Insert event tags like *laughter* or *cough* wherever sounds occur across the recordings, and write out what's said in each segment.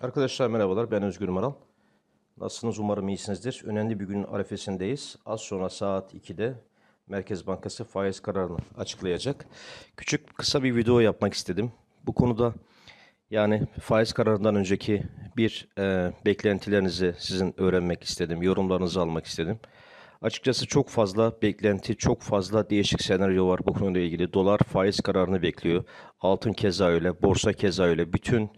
Arkadaşlar merhabalar ben Özgür Maral. Nasılsınız umarım iyisinizdir. Önemli bir günün arifesindeyiz. Az sonra saat 2'de Merkez Bankası faiz kararını açıklayacak. Küçük kısa bir video yapmak istedim. Bu konuda yani faiz kararından önceki bir e, beklentilerinizi sizin öğrenmek istedim. Yorumlarınızı almak istedim. Açıkçası çok fazla beklenti, çok fazla değişik senaryo var bu konuyla ilgili. Dolar faiz kararını bekliyor. Altın keza öyle, borsa keza öyle. Bütün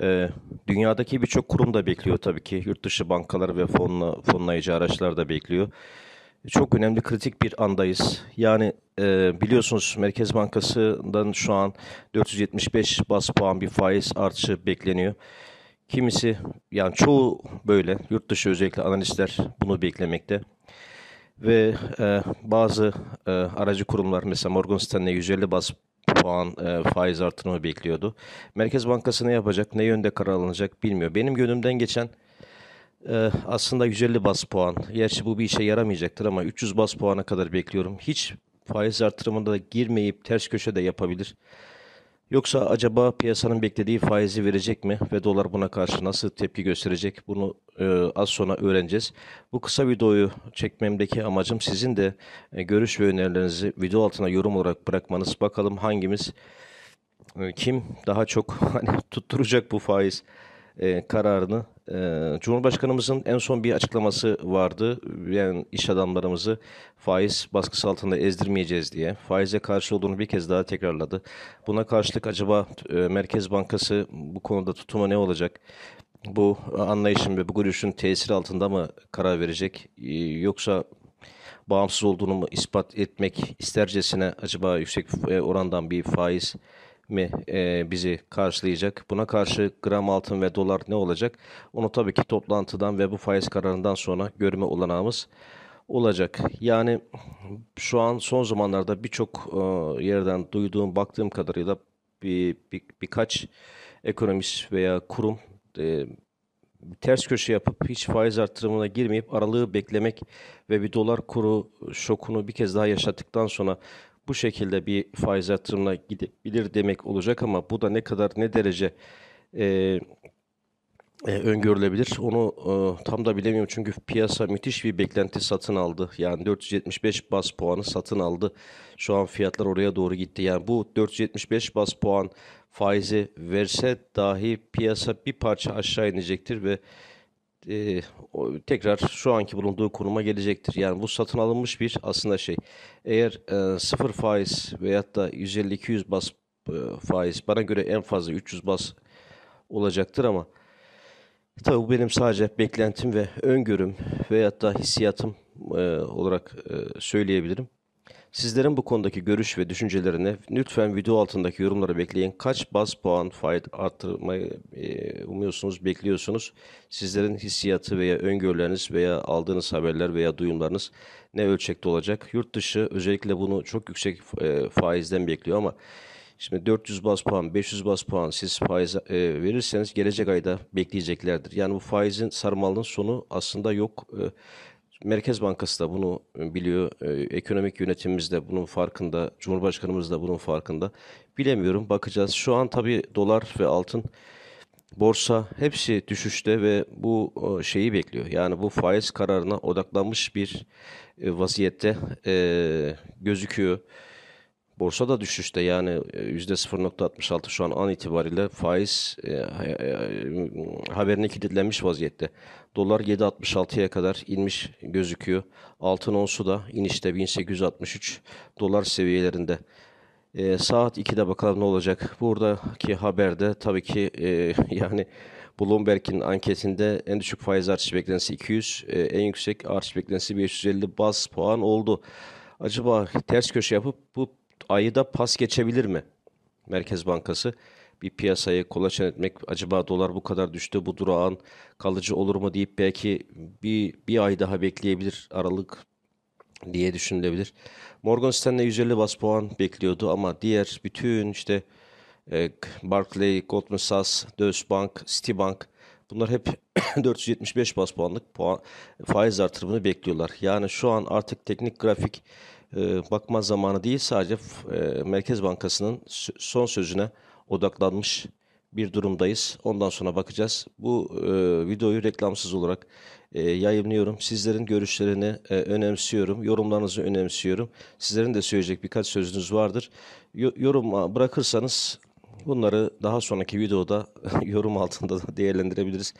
ee, dünyadaki birçok kurum da bekliyor tabii ki. Yurt dışı bankalar ve fonla, fonlayıcı araçlar da bekliyor. Çok önemli kritik bir andayız. Yani e, biliyorsunuz Merkez Bankası'ndan şu an 475 bas puan bir faiz artışı bekleniyor. Kimisi yani çoğu böyle yurt dışı özellikle analistler bunu beklemekte. Ve e, bazı e, aracı kurumlar mesela Morgan Stanley 150 bas puan e, faiz artırımı bekliyordu. Merkez Bankası ne yapacak, ne yönde karar alınacak bilmiyor. Benim gönlümden geçen e, aslında 150 bas puan. Gerçi bu bir işe yaramayacaktır ama 300 bas puana kadar bekliyorum. Hiç faiz artırımında da girmeyip ters köşe de yapabilir. Yoksa acaba piyasanın beklediği faizi verecek mi ve dolar buna karşı nasıl tepki gösterecek? Bunu e, az sonra öğreneceğiz. Bu kısa videoyu çekmemdeki amacım sizin de e, görüş ve önerilerinizi video altına yorum olarak bırakmanız. Bakalım hangimiz e, kim daha çok *laughs* hani tutturacak bu faiz e, kararını e, Cumhurbaşkanımızın en son bir açıklaması vardı. Yani iş adamlarımızı faiz baskısı altında ezdirmeyeceğiz diye. Faize karşı olduğunu bir kez daha tekrarladı. Buna karşılık acaba e, Merkez Bankası bu konuda tutuma ne olacak? Bu anlayışın ve bu görüşün tesiri altında mı karar verecek? E, yoksa bağımsız olduğunu mu ispat etmek istercesine acaba yüksek e, orandan bir faiz mi e, bizi karşılayacak? Buna karşı gram altın ve dolar ne olacak? Onu tabii ki toplantıdan ve bu faiz kararından sonra görme olanağımız olacak. Yani şu an son zamanlarda birçok e, yerden duyduğum, baktığım kadarıyla bir, bir birkaç ekonomist veya kurum e, ters köşe yapıp hiç faiz artırımına girmeyip aralığı beklemek ve bir dolar kuru şokunu bir kez daha yaşattıktan sonra bu şekilde bir faiz artırımına gidebilir demek olacak ama bu da ne kadar ne derece e, e, öngörülebilir onu e, tam da bilemiyorum çünkü piyasa müthiş bir beklenti satın aldı yani 475 bas puanı satın aldı şu an fiyatlar oraya doğru gitti yani bu 475 bas puan faizi verse dahi piyasa bir parça aşağı inecektir ve e, tekrar şu anki bulunduğu konuma gelecektir. Yani bu satın alınmış bir aslında şey. Eğer e, 0 faiz veyahut da 150-200 bas e, faiz bana göre en fazla 300 bas olacaktır ama tabii bu benim sadece beklentim ve öngörüm veyahut da hissiyatım e, olarak e, söyleyebilirim. Sizlerin bu konudaki görüş ve düşüncelerini lütfen video altındaki yorumlara bekleyin. Kaç baz puan faiz arttırmayı e, umuyorsunuz, bekliyorsunuz? Sizlerin hissiyatı veya öngörüleriniz veya aldığınız haberler veya duyumlarınız ne ölçekte olacak? Yurt dışı özellikle bunu çok yüksek e, faizden bekliyor ama Şimdi 400 bas puan, 500 bas puan siz faize e, verirseniz gelecek ayda bekleyeceklerdir. Yani bu faizin sarmalının sonu aslında yok. E, Merkez Bankası da bunu e, biliyor. E, ekonomik yönetimimiz de bunun farkında. Cumhurbaşkanımız da bunun farkında. Bilemiyorum bakacağız. Şu an tabii dolar ve altın borsa hepsi düşüşte ve bu e, şeyi bekliyor. Yani bu faiz kararına odaklanmış bir vaziyette gözüküyor. Borsa da düşüşte yani %0.66 e, şu an an itibariyle faiz e, e, e haberine kilitlenmiş vaziyette. Dolar 7.66'ya kadar inmiş gözüküyor. Altın onsu da inişte 1863 dolar seviyelerinde. E, saat 2'de bakalım ne olacak. Buradaki haberde tabii ki e, *laughs* yani Bloomberg'in anketinde en düşük faiz artış beklentisi 200, e, en yüksek artış beklentisi 550 bas puan oldu. Acaba ters köşe yapıp bu ayda pas geçebilir mi Merkez Bankası? Bir piyasayı kolaçan etmek acaba dolar bu kadar düştü bu durağın kalıcı olur mu deyip belki bir, bir ay daha bekleyebilir Aralık diye düşünülebilir. Morgan Stanley 150 bas puan bekliyordu ama diğer bütün işte e, Barclay, Goldman Sachs, Deutsche Bank, Citibank bunlar hep 475 *coughs* bas puanlık puan, faiz artırımını bekliyorlar. Yani şu an artık teknik grafik ee, bakma zamanı değil sadece e, Merkez Bankası'nın son sözüne odaklanmış bir durumdayız. Ondan sonra bakacağız. Bu e, videoyu reklamsız olarak e, yayınlıyorum. Sizlerin görüşlerini e, önemsiyorum. Yorumlarınızı önemsiyorum. Sizlerin de söyleyecek birkaç sözünüz vardır. yorum bırakırsanız bunları daha sonraki videoda *laughs* yorum altında da değerlendirebiliriz.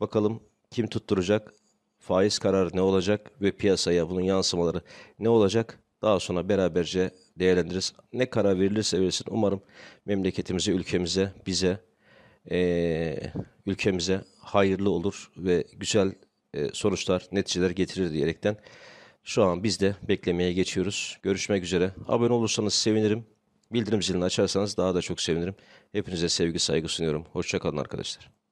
Bakalım kim tutturacak? Faiz kararı ne olacak ve piyasaya bunun yansımaları ne olacak? Daha sonra beraberce değerlendiririz. Ne karar verilirse verilsin umarım memleketimize, ülkemize, bize, e, ülkemize hayırlı olur ve güzel e, sonuçlar, neticeler getirir diyerekten şu an biz de beklemeye geçiyoruz. Görüşmek üzere. Abone olursanız sevinirim. Bildirim zilini açarsanız daha da çok sevinirim. Hepinize sevgi saygı sunuyorum. Hoşçakalın arkadaşlar.